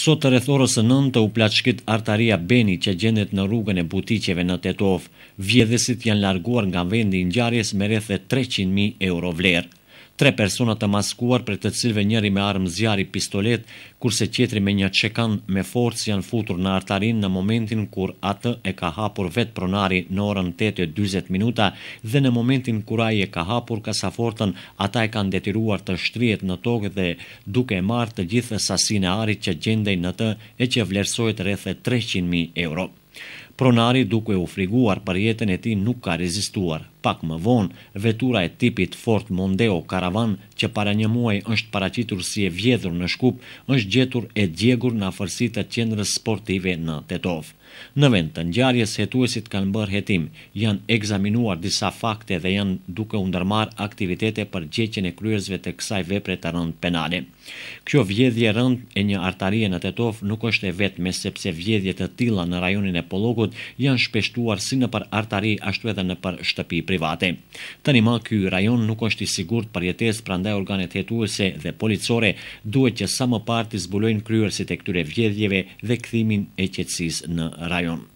Sot të rethorës së nënë të u plaçkit artaria Beni që gjendet në rrugën e butiqeve në Tetov. Vjedhësit janë larguar nga vendi i ngjarjes me rreth 300.000 euro vlerë tre persona të maskuar për të cilve njëri me armë zjari pistolet, kurse tjetri me një çekan me forcë janë futur në artarin në momentin kur atë e ka hapur vet pronari në orën 8:40 minuta dhe në momentin kur ai e ka hapur kasafortën, ata e kanë detyruar të shtrihet në tokë dhe duke marrë të gjithë sasinë e arit që gjendej në të e që vlerësojt rreth 300.000 euro. Pronari duke u friguar për jetën e ti nuk ka rezistuar. Pak më vonë, vetura e tipit Ford Mondeo Caravan, që para një muaj është paracitur si e vjedhur në shkup, është gjetur e djegur në afërsi të qendrës sportive në Tetov. Në vend të njarjes, hetuesit kanë bërë hetim, janë egzaminuar disa fakte dhe janë duke undërmar aktivitete për gjeqen e kryezve të kësaj vepre të rënd penale. Kjo vjedhje rënd e një artarie në Tetov nuk është e vetë me sepse vjedhje të tila në rajonin e polog rrugut janë shpeshtuar si në për artari ashtu edhe në për shtëpi private. Të një më kjo rajon nuk është i sigur të përjetes prandaj organet jetuese dhe policore duhet që sa më parti zbulojnë kryërësit e këtyre vjedhjeve dhe këthimin e qetsis në rajon.